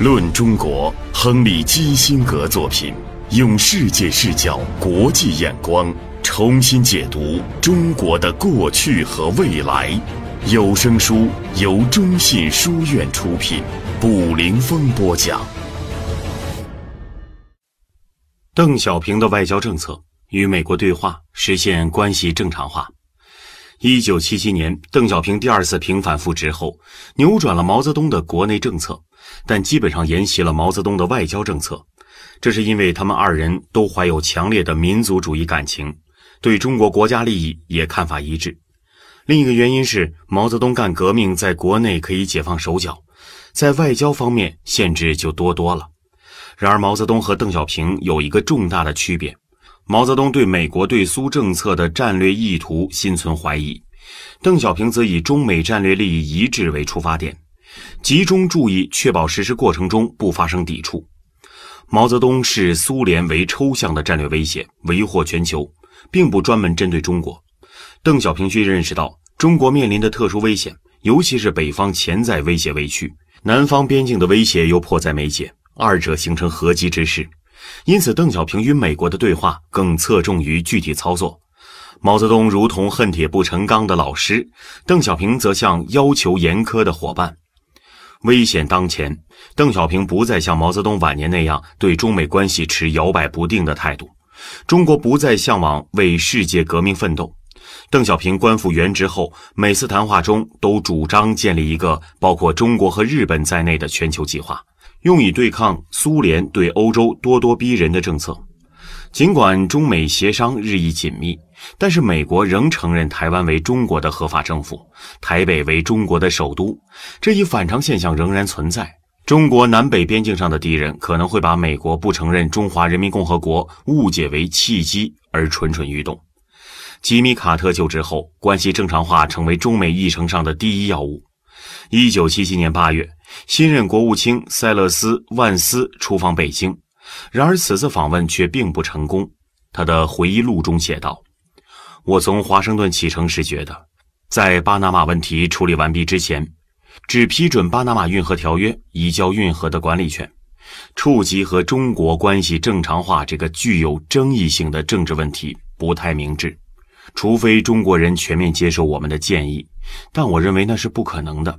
论中国，亨利基辛格作品，用世界视角、国际眼光重新解读中国的过去和未来。有声书由中信书院出品，卜凌峰播讲。邓小平的外交政策与美国对话，实现关系正常化。一九七七年，邓小平第二次平反复职后，扭转了毛泽东的国内政策。但基本上沿袭了毛泽东的外交政策，这是因为他们二人都怀有强烈的民族主义感情，对中国国家利益也看法一致。另一个原因是，毛泽东干革命在国内可以解放手脚，在外交方面限制就多多了。然而，毛泽东和邓小平有一个重大的区别：毛泽东对美国对苏政策的战略意图心存怀疑，邓小平则以中美战略利益一致为出发点。集中注意，确保实施过程中不发生抵触。毛泽东视苏联为抽象的战略威胁，为祸全球，并不专门针对中国。邓小平却认识到中国面临的特殊危险，尤其是北方潜在威胁未去，南方边境的威胁又迫在眉睫，二者形成合击之势。因此，邓小平与美国的对话更侧重于具体操作。毛泽东如同恨铁不成钢的老师，邓小平则像要求严苛的伙伴。危险当前，邓小平不再像毛泽东晚年那样对中美关系持摇摆不定的态度。中国不再向往为世界革命奋斗。邓小平官复原职后，每次谈话中都主张建立一个包括中国和日本在内的全球计划，用以对抗苏联对欧洲咄咄逼人的政策。尽管中美协商日益紧密。但是美国仍承认台湾为中国的合法政府，台北为中国的首都，这一反常现象仍然存在。中国南北边境上的敌人可能会把美国不承认中华人民共和国误解为契机而蠢蠢欲动。吉米·卡特就职后，关系正常化成为中美议程上的第一要务。一九七七年八月，新任国务卿塞勒斯·万斯出访北京，然而此次访问却并不成功。他的回忆录中写道。我从华盛顿启程时觉得，在巴拿马问题处理完毕之前，只批准巴拿马运河条约移交运河的管理权，触及和中国关系正常化这个具有争议性的政治问题不太明智。除非中国人全面接受我们的建议，但我认为那是不可能的。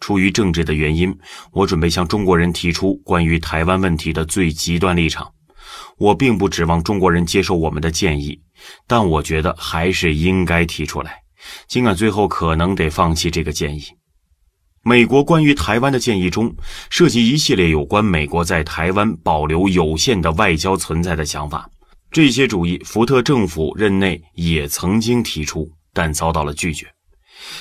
出于政治的原因，我准备向中国人提出关于台湾问题的最极端立场。我并不指望中国人接受我们的建议，但我觉得还是应该提出来，尽管最后可能得放弃这个建议。美国关于台湾的建议中，涉及一系列有关美国在台湾保留有限的外交存在的想法。这些主意，福特政府任内也曾经提出，但遭到了拒绝。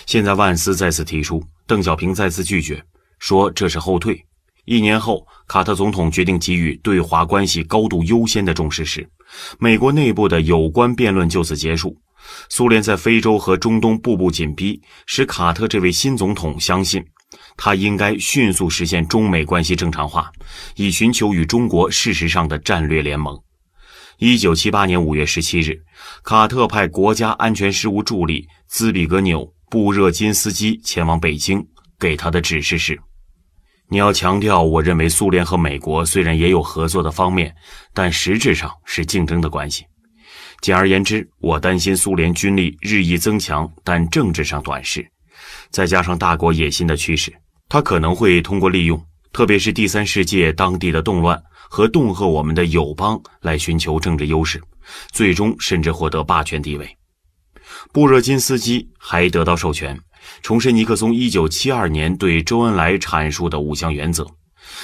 现在万斯再次提出，邓小平再次拒绝，说这是后退。一年后，卡特总统决定给予对华关系高度优先的重视时，美国内部的有关辩论就此结束。苏联在非洲和中东步步紧逼，使卡特这位新总统相信，他应该迅速实现中美关系正常化，以寻求与中国事实上的战略联盟。一九七八年五月十七日，卡特派国家安全事务助理兹比格纽·布热津斯基前往北京，给他的指示是。你要强调，我认为苏联和美国虽然也有合作的方面，但实质上是竞争的关系。简而言之，我担心苏联军力日益增强，但政治上短视，再加上大国野心的驱使，它可能会通过利用，特别是第三世界当地的动乱和恫吓我们的友邦，来寻求政治优势，最终甚至获得霸权地位。布热津斯基还得到授权。重申尼克松1972年对周恩来阐述的五项原则，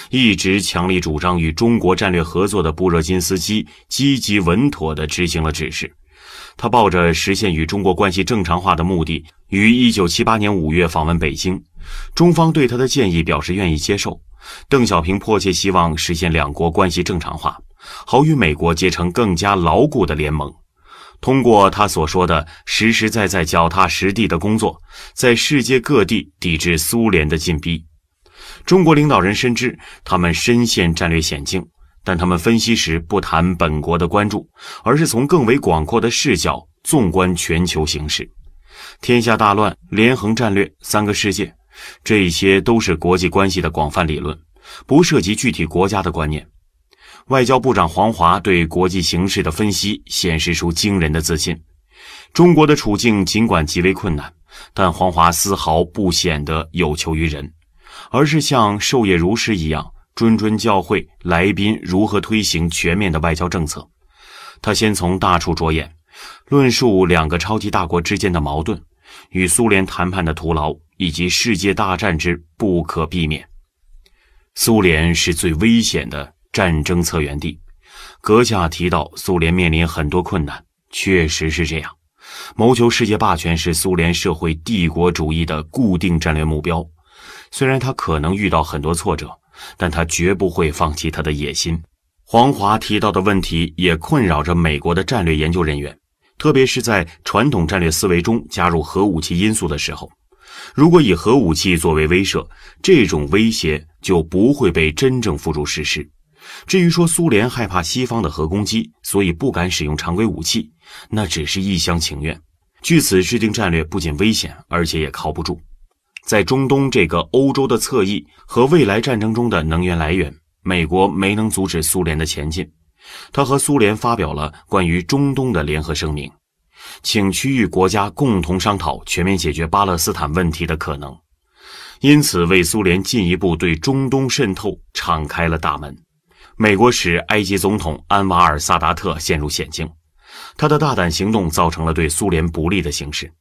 一直强力主张与中国战略合作的布热津斯基积极稳妥地执行了指示。他抱着实现与中国关系正常化的目的，于1978年5月访问北京，中方对他的建议表示愿意接受。邓小平迫切希望实现两国关系正常化，好与美国结成更加牢固的联盟。通过他所说的实实在在、脚踏实地的工作，在世界各地抵制苏联的进逼。中国领导人深知他们深陷战略险境，但他们分析时不谈本国的关注，而是从更为广阔的视角纵观全球形势。天下大乱、连横战略、三个世界，这些都是国际关系的广泛理论，不涉及具体国家的观念。外交部长黄华对国际形势的分析显示出惊人的自信。中国的处境尽管极为困难，但黄华丝毫不显得有求于人，而是像授业如师一样谆谆教诲来宾如何推行全面的外交政策。他先从大处着眼，论述两个超级大国之间的矛盾、与苏联谈判的徒劳以及世界大战之不可避免。苏联是最危险的。战争策源地，阁下提到苏联面临很多困难，确实是这样。谋求世界霸权是苏联社会帝国主义的固定战略目标，虽然他可能遇到很多挫折，但他绝不会放弃他的野心。黄华提到的问题也困扰着美国的战略研究人员，特别是在传统战略思维中加入核武器因素的时候，如果以核武器作为威慑，这种威胁就不会被真正付诸实施。至于说苏联害怕西方的核攻击，所以不敢使用常规武器，那只是一厢情愿。据此制定战略，不仅危险，而且也靠不住。在中东这个欧洲的侧翼和未来战争中的能源来源，美国没能阻止苏联的前进。他和苏联发表了关于中东的联合声明，请区域国家共同商讨全面解决巴勒斯坦问题的可能，因此为苏联进一步对中东渗透敞开了大门。美国使埃及总统安瓦尔·萨达特陷入险境，他的大胆行动造成了对苏联不利的形势，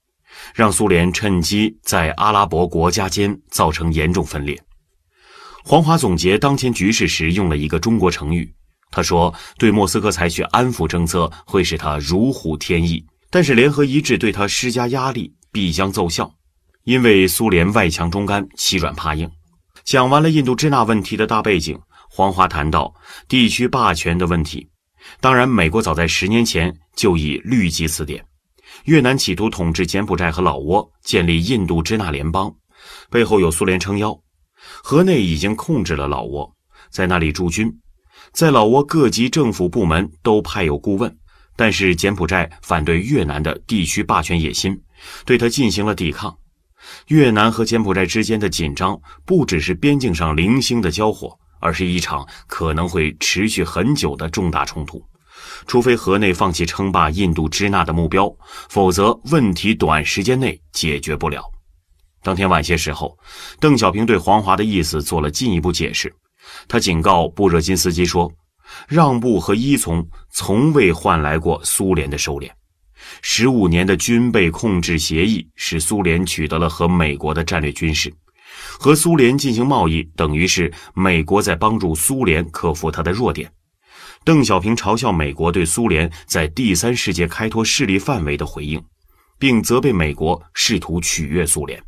让苏联趁机在阿拉伯国家间造成严重分裂。黄华总结当前局势时用了一个中国成语，他说：“对莫斯科采取安抚政策会使他如虎添翼，但是联合一致对他施加压力必将奏效，因为苏联外强中干，欺软怕硬。”讲完了印度支那问题的大背景。黄华谈到地区霸权的问题，当然，美国早在十年前就已绿记此点。越南企图统治柬埔寨和老挝，建立印度支那联邦，背后有苏联撑腰。河内已经控制了老挝，在那里驻军，在老挝各级政府部门都派有顾问。但是柬埔寨反对越南的地区霸权野心，对他进行了抵抗。越南和柬埔寨之间的紧张不只是边境上零星的交火。而是一场可能会持续很久的重大冲突，除非河内放弃称霸印度支那的目标，否则问题短时间内解决不了。当天晚些时候，邓小平对黄华的意思做了进一步解释，他警告布热津斯基说：“让步和依从从未换来过苏联的收敛。十五年的军备控制协议使苏联取得了和美国的战略军事。”和苏联进行贸易，等于是美国在帮助苏联克服它的弱点。邓小平嘲笑美国对苏联在第三世界开拓势力范围的回应，并责备美国试图取悦苏联。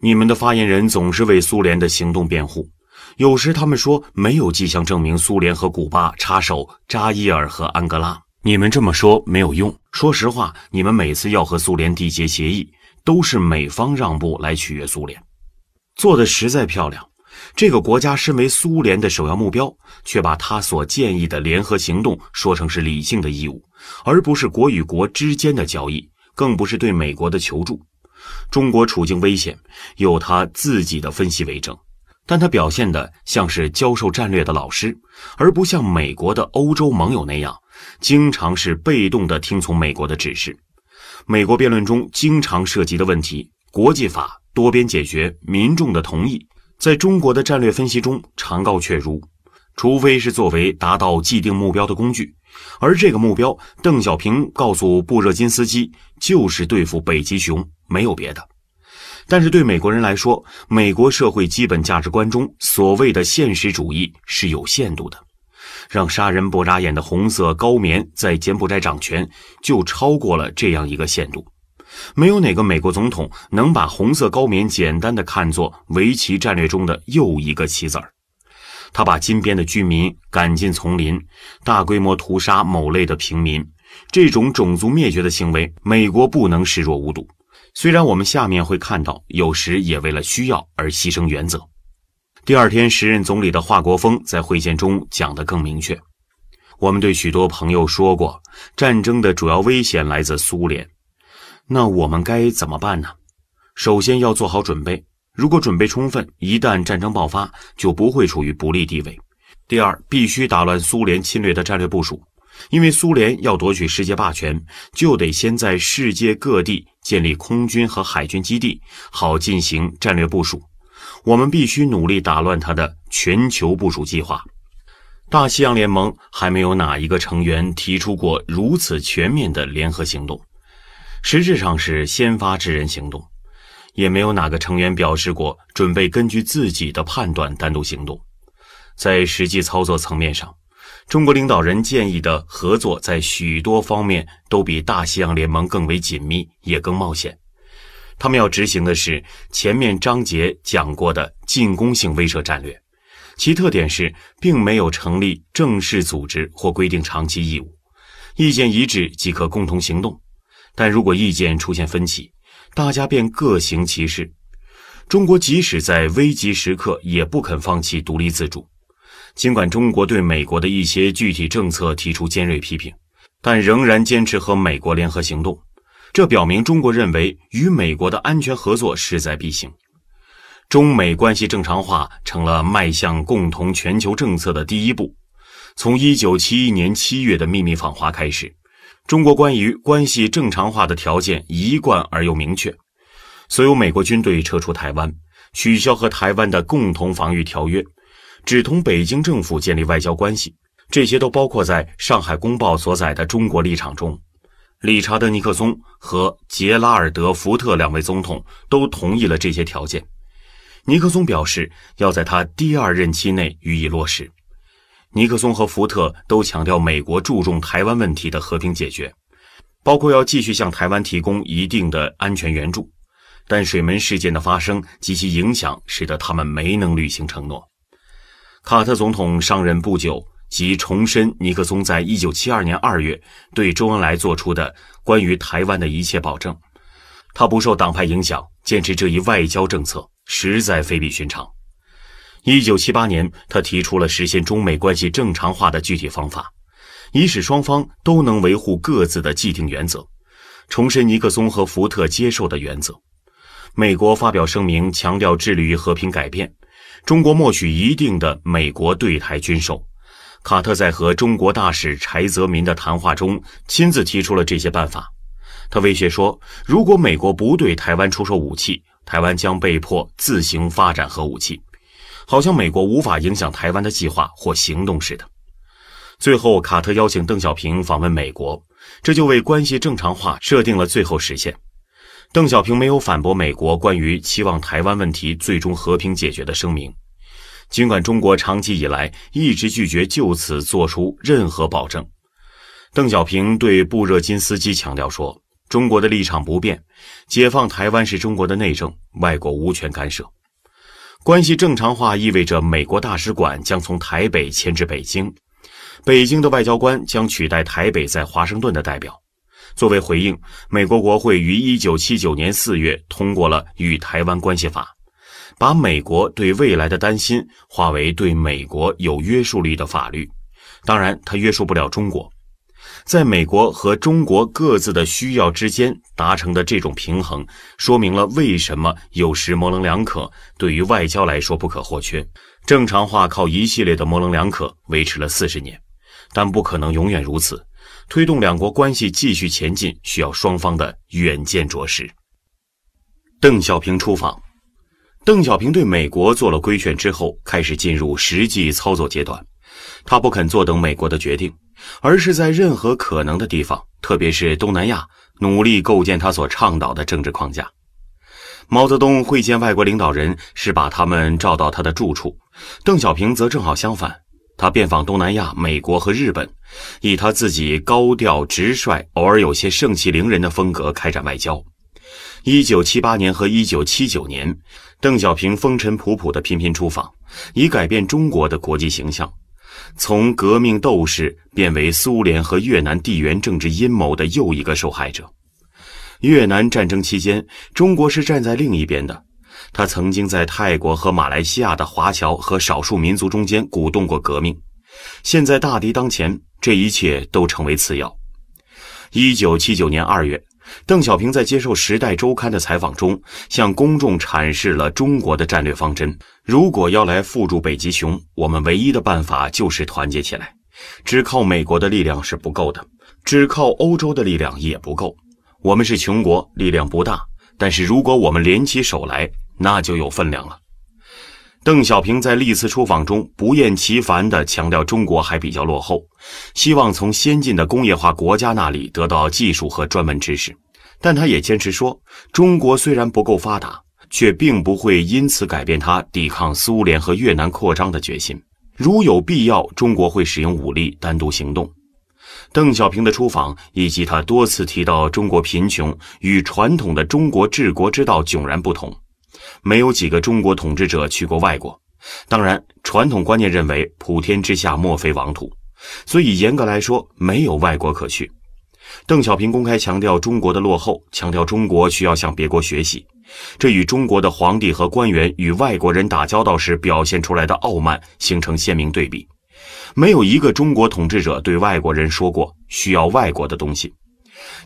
你们的发言人总是为苏联的行动辩护，有时他们说没有迹象证明苏联和古巴插手扎伊尔和安哥拉。你们这么说没有用。说实话，你们每次要和苏联缔结协议，都是美方让步来取悦苏联。做的实在漂亮，这个国家身为苏联的首要目标，却把他所建议的联合行动说成是理性的义务，而不是国与国之间的交易，更不是对美国的求助。中国处境危险，有他自己的分析为证，但他表现的像是教授战略的老师，而不像美国的欧洲盟友那样，经常是被动的听从美国的指示。美国辩论中经常涉及的问题，国际法。多边解决民众的同意，在中国的战略分析中常告确如，除非是作为达到既定目标的工具，而这个目标，邓小平告诉布热津斯基，就是对付北极熊，没有别的。但是对美国人来说，美国社会基本价值观中所谓的现实主义是有限度的，让杀人不眨眼的红色高棉在柬埔寨掌权，就超过了这样一个限度。没有哪个美国总统能把红色高棉简单的看作围棋战略中的又一个棋子儿。他把金边的居民赶进丛林，大规模屠杀某类的平民，这种种族灭绝的行为，美国不能视若无睹。虽然我们下面会看到，有时也为了需要而牺牲原则。第二天，时任总理的华国锋在会见中讲得更明确：“我们对许多朋友说过，战争的主要危险来自苏联。”那我们该怎么办呢？首先要做好准备。如果准备充分，一旦战争爆发，就不会处于不利地位。第二，必须打乱苏联侵略的战略部署。因为苏联要夺取世界霸权，就得先在世界各地建立空军和海军基地，好进行战略部署。我们必须努力打乱他的全球部署计划。大西洋联盟还没有哪一个成员提出过如此全面的联合行动。实质上是先发制人行动，也没有哪个成员表示过准备根据自己的判断单独行动。在实际操作层面上，中国领导人建议的合作在许多方面都比大西洋联盟更为紧密，也更冒险。他们要执行的是前面章节讲过的进攻性威慑战略，其特点是并没有成立正式组织或规定长期义务，意见一致即可共同行动。但如果意见出现分歧，大家便各行其事。中国即使在危急时刻也不肯放弃独立自主。尽管中国对美国的一些具体政策提出尖锐批评，但仍然坚持和美国联合行动。这表明中国认为与美国的安全合作势在必行。中美关系正常化成了迈向共同全球政策的第一步，从1971年7月的秘密访华开始。中国关于关系正常化的条件一贯而又明确：所有美国军队撤出台湾，取消和台湾的共同防御条约，只同北京政府建立外交关系。这些都包括在上海公报所载的中国立场中。理查德·尼克松和杰拉尔德·福特两位总统都同意了这些条件。尼克松表示要在他第二任期内予以落实。尼克松和福特都强调美国注重台湾问题的和平解决，包括要继续向台湾提供一定的安全援助，但水门事件的发生及其影响使得他们没能履行承诺。卡特总统上任不久即重申尼克松在一九七二年二月对周恩来做出的关于台湾的一切保证，他不受党派影响，坚持这一外交政策，实在非比寻常。一九七八年，他提出了实现中美关系正常化的具体方法，以使双方都能维护各自的既定原则，重申尼克松和福特接受的原则。美国发表声明，强调致力于和平改变。中国默许一定的美国对台军售。卡特在和中国大使柴泽民的谈话中，亲自提出了这些办法。他威胁说，如果美国不对台湾出售武器，台湾将被迫自行发展核武器。好像美国无法影响台湾的计划或行动似的。最后，卡特邀请邓小平访问美国，这就为关系正常化设定了最后时限。邓小平没有反驳美国关于期望台湾问题最终和平解决的声明，尽管中国长期以来一直拒绝就此做出任何保证。邓小平对布热津斯基强调说：“中国的立场不变，解放台湾是中国的内政，外国无权干涉。”关系正常化意味着美国大使馆将从台北迁至北京，北京的外交官将取代台北在华盛顿的代表。作为回应，美国国会于一九七九年四月通过了《与台湾关系法》，把美国对未来的担心化为对美国有约束力的法律。当然，它约束不了中国。在美国和中国各自的需要之间达成的这种平衡，说明了为什么有时模棱两可对于外交来说不可或缺。正常化靠一系列的模棱两可维持了四十年，但不可能永远如此。推动两国关系继续前进，需要双方的远见卓识。邓小平出访，邓小平对美国做了规劝之后，开始进入实际操作阶段。他不肯坐等美国的决定，而是在任何可能的地方，特别是东南亚，努力构建他所倡导的政治框架。毛泽东会见外国领导人是把他们召到他的住处，邓小平则正好相反，他遍访东南亚、美国和日本，以他自己高调、直率、偶尔有些盛气凌人的风格开展外交。一九七八年和一九七九年，邓小平风尘仆仆地频频出访，以改变中国的国际形象。从革命斗士变为苏联和越南地缘政治阴谋的又一个受害者。越南战争期间，中国是站在另一边的。他曾经在泰国和马来西亚的华侨和少数民族中间鼓动过革命。现在大敌当前，这一切都成为次要。一九七九年二月。邓小平在接受《时代周刊》的采访中，向公众阐释了中国的战略方针。如果要来缚住北极熊，我们唯一的办法就是团结起来。只靠美国的力量是不够的，只靠欧洲的力量也不够。我们是穷国，力量不大，但是如果我们联起手来，那就有分量了。邓小平在历次出访中不厌其烦地强调，中国还比较落后，希望从先进的工业化国家那里得到技术和专门知识。但他也坚持说，中国虽然不够发达，却并不会因此改变他抵抗苏联和越南扩张的决心。如有必要，中国会使用武力单独行动。邓小平的出访以及他多次提到中国贫穷，与传统的中国治国之道迥然不同。没有几个中国统治者去过外国，当然，传统观念认为普天之下莫非王土，所以严格来说没有外国可去。邓小平公开强调中国的落后，强调中国需要向别国学习，这与中国的皇帝和官员与外国人打交道时表现出来的傲慢形成鲜明对比。没有一个中国统治者对外国人说过需要外国的东西，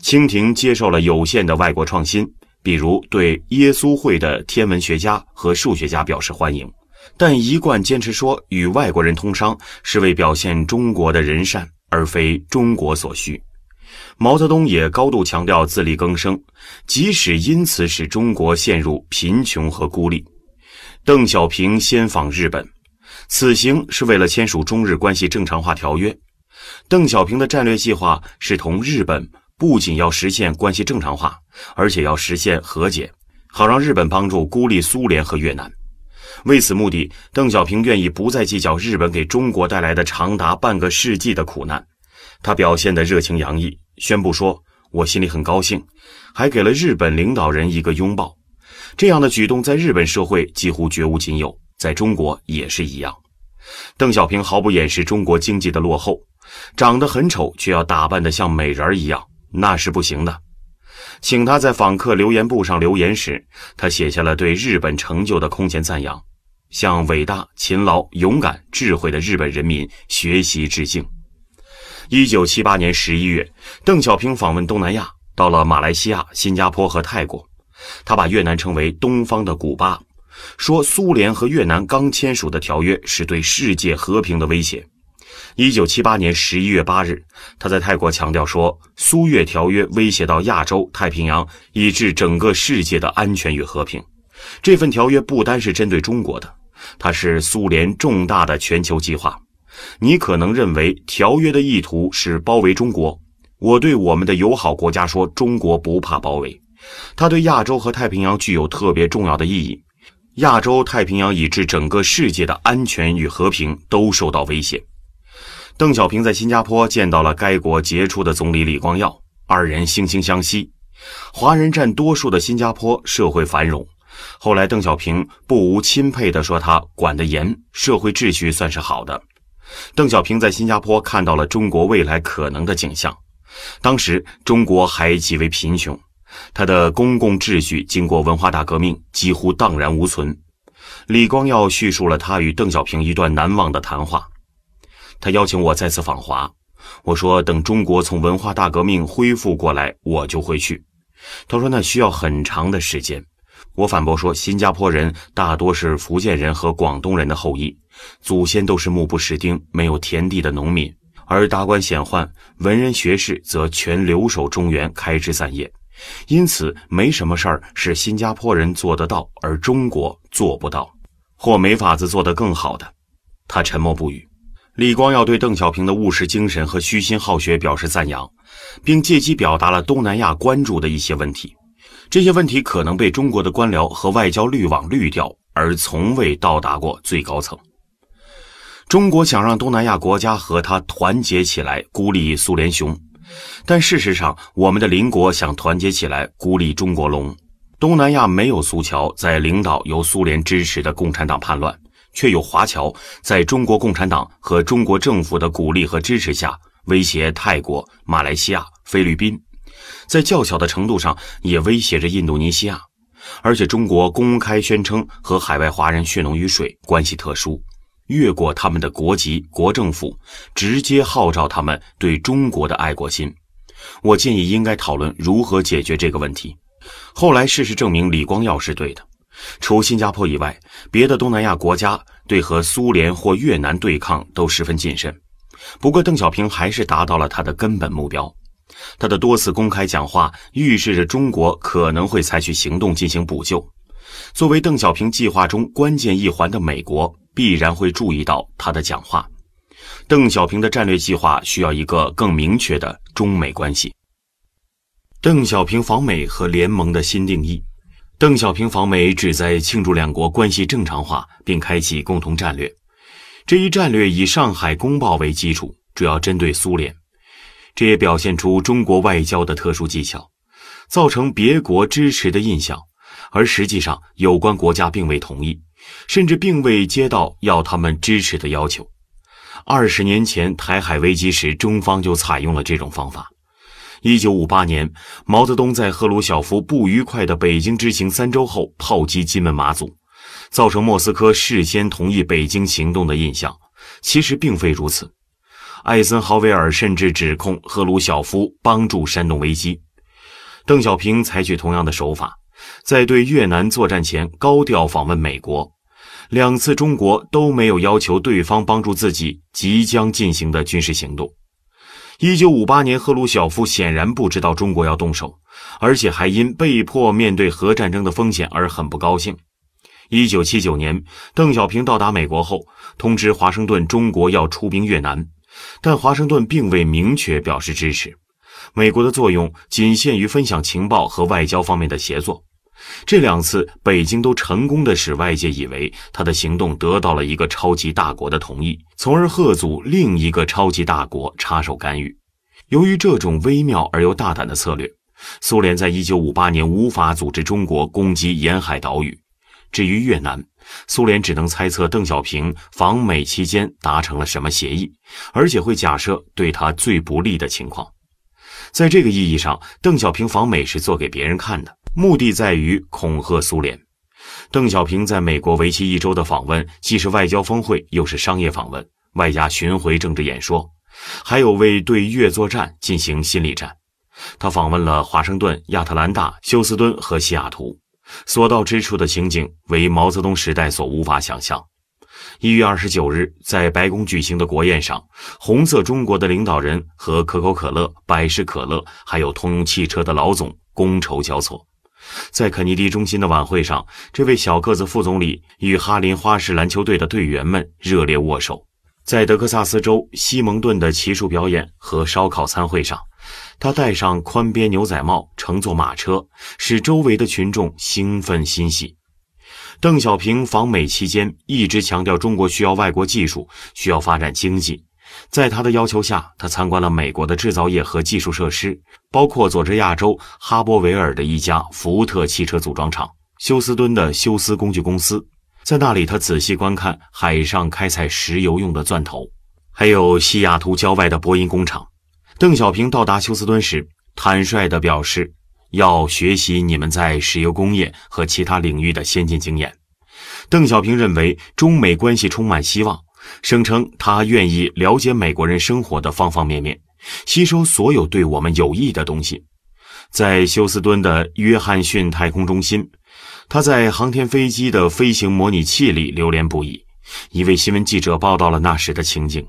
清廷接受了有限的外国创新。比如对耶稣会的天文学家和数学家表示欢迎，但一贯坚持说与外国人通商是为表现中国的仁善，而非中国所需。毛泽东也高度强调自力更生，即使因此使中国陷入贫穷和孤立。邓小平先访日本，此行是为了签署中日关系正常化条约。邓小平的战略计划是同日本。不仅要实现关系正常化，而且要实现和解，好让日本帮助孤立苏联和越南。为此目的，邓小平愿意不再计较日本给中国带来的长达半个世纪的苦难。他表现的热情洋溢，宣布说：“我心里很高兴。”还给了日本领导人一个拥抱。这样的举动在日本社会几乎绝无仅有，在中国也是一样。邓小平毫不掩饰中国经济的落后，长得很丑，却要打扮得像美人一样。那是不行的，请他在访客留言簿上留言时，他写下了对日本成就的空前赞扬，向伟大、勤劳、勇敢、智慧的日本人民学习致敬。一九七八年十一月，邓小平访问东南亚，到了马来西亚、新加坡和泰国，他把越南称为“东方的古巴”，说苏联和越南刚签署的条约是对世界和平的威胁。一九七八年十一月八日，他在泰国强调说：“苏越条约威胁到亚洲、太平洋，以致整个世界的安全与和平。这份条约不单是针对中国的，它是苏联重大的全球计划。你可能认为条约的意图是包围中国。我对我们的友好国家说：中国不怕包围，它对亚洲和太平洋具有特别重要的意义。亚洲、太平洋，以致整个世界的安全与和平都受到威胁。”邓小平在新加坡见到了该国杰出的总理李光耀，二人惺惺相惜。华人占多数的新加坡社会繁荣。后来，邓小平不无钦佩地说：“他管得严，社会秩序算是好的。”邓小平在新加坡看到了中国未来可能的景象。当时，中国还极为贫穷，他的公共秩序经过文化大革命几乎荡然无存。李光耀叙述了他与邓小平一段难忘的谈话。他邀请我再次访华，我说等中国从文化大革命恢复过来，我就会去。他说那需要很长的时间。我反驳说，新加坡人大多是福建人和广东人的后裔，祖先都是目不识丁、没有田地的农民，而达官显宦、文人学士则全留守中原开枝散叶，因此没什么事儿是新加坡人做得到而中国做不到，或没法子做得更好的。他沉默不语。李光耀对邓小平的务实精神和虚心好学表示赞扬，并借机表达了东南亚关注的一些问题。这些问题可能被中国的官僚和外交滤网滤掉，而从未到达过最高层。中国想让东南亚国家和他团结起来孤立苏联熊，但事实上，我们的邻国想团结起来孤立中国龙。东南亚没有苏侨在领导由苏联支持的共产党叛乱。却有华侨在中国共产党和中国政府的鼓励和支持下，威胁泰国、马来西亚、菲律宾，在较小的程度上也威胁着印度尼西亚。而且，中国公开宣称和海外华人血浓于水，关系特殊，越过他们的国籍、国政府，直接号召他们对中国的爱国心。我建议应该讨论如何解决这个问题。后来事实证明，李光耀是对的。除新加坡以外，别的东南亚国家对和苏联或越南对抗都十分谨慎。不过，邓小平还是达到了他的根本目标。他的多次公开讲话预示着中国可能会采取行动进行补救。作为邓小平计划中关键一环的美国必然会注意到他的讲话。邓小平的战略计划需要一个更明确的中美关系。邓小平访美和联盟的新定义。邓小平访美旨在庆祝两国关系正常化，并开启共同战略。这一战略以上海公报为基础，主要针对苏联。这也表现出中国外交的特殊技巧，造成别国支持的印象，而实际上有关国家并未同意，甚至并未接到要他们支持的要求。二十年前台海危机时，中方就采用了这种方法。一九五八年，毛泽东在赫鲁晓夫不愉快的北京之行三周后炮击金门马祖，造成莫斯科事先同意北京行动的印象。其实并非如此。艾森豪威尔甚至指控赫鲁晓夫帮助煽动危机。邓小平采取同样的手法，在对越南作战前高调访问美国，两次中国都没有要求对方帮助自己即将进行的军事行动。一九五八年，赫鲁晓夫显然不知道中国要动手，而且还因被迫面对核战争的风险而很不高兴。一九七九年，邓小平到达美国后，通知华盛顿中国要出兵越南，但华盛顿并未明确表示支持，美国的作用仅限于分享情报和外交方面的协作。这两次，北京都成功的使外界以为他的行动得到了一个超级大国的同意，从而贺阻另一个超级大国插手干预。由于这种微妙而又大胆的策略，苏联在一九五八年无法组织中国攻击沿海岛屿。至于越南，苏联只能猜测邓小平访美期间达成了什么协议，而且会假设对他最不利的情况。在这个意义上，邓小平访美是做给别人看的。目的在于恐吓苏联。邓小平在美国为期一周的访问，既是外交峰会，又是商业访问，外加巡回政治演说，还有为对越作战进行心理战。他访问了华盛顿、亚特兰大、休斯敦和西雅图，所到之处的情景为毛泽东时代所无法想象。一月二十九日，在白宫举行的国宴上，红色中国的领导人和可口可乐、百事可乐，还有通用汽车的老总觥筹交错。在肯尼迪中心的晚会上，这位小个子副总理与哈林花式篮球队的队员们热烈握手。在德克萨斯州西蒙顿的骑术表演和烧烤餐会上，他戴上宽边牛仔帽，乘坐马车，使周围的群众兴奋欣喜。邓小平访美期间，一直强调中国需要外国技术，需要发展经济。在他的要求下，他参观了美国的制造业和技术设施，包括佐治亚州哈伯维尔的一家福特汽车组装厂、休斯敦的休斯工具公司。在那里，他仔细观看海上开采石油用的钻头，还有西雅图郊外的波音工厂。邓小平到达休斯敦时，坦率地表示要学习你们在石油工业和其他领域的先进经验。邓小平认为中美关系充满希望。声称他愿意了解美国人生活的方方面面，吸收所有对我们有益的东西。在休斯敦的约翰逊太空中心，他在航天飞机的飞行模拟器里流连不已。一位新闻记者报道了那时的情景。